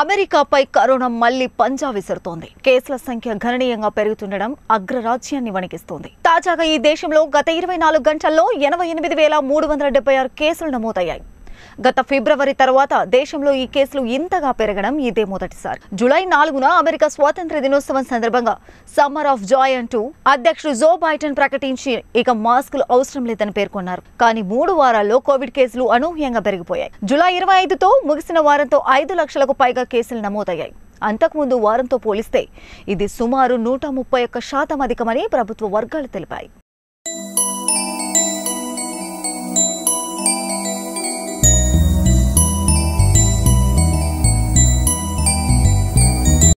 అమెరికాపై corona మళ్లీ పంజా విసురుతోంది కేసుల సంఖ్య గణనీయంగా పెరుగుతుండడం అగ్రరాజ్యాన్ని వణికిస్తోంది తాజాగా ఈ దేశంలో గత ఇరవై నాలుగు గంటల్లో ఎనభై ఎనిమిది వేల మూడు వందల ఆరు కేసులు నమోదయ్యాయి గత ఫిబ్రవరి తర్వాత దేశంలో ఈ కేసులు ఇంతగా పెరగడం ఇదే మొదటిసారి జులై నాలుగున అమెరికా స్వాతంత్ర దినోత్సవం సందర్భంగా సమ్మర్ ఆఫ్ జాయ్ అంటూ అధ్యక్షుడు జో బైడెన్ ప్రకటించి ఇక మాస్కులు అవసరం లేదని పేర్కొన్నారు కానీ మూడు వారాల్లో కోవిడ్ కేసులు అనూహ్యంగా పెరిగిపోయాయి జులై ఇరవై ఐదుతో ముగిసిన వారంతో ఐదు లక్షలకు పైగా కేసులు నమోదయ్యాయి అంతకుముందు వారంతో పోలిస్తే ఇది సుమారు నూట ముప్పై ఒక్క శాతం అధికమని ప్రభుత్వ వర్గాలు తెలిపాయి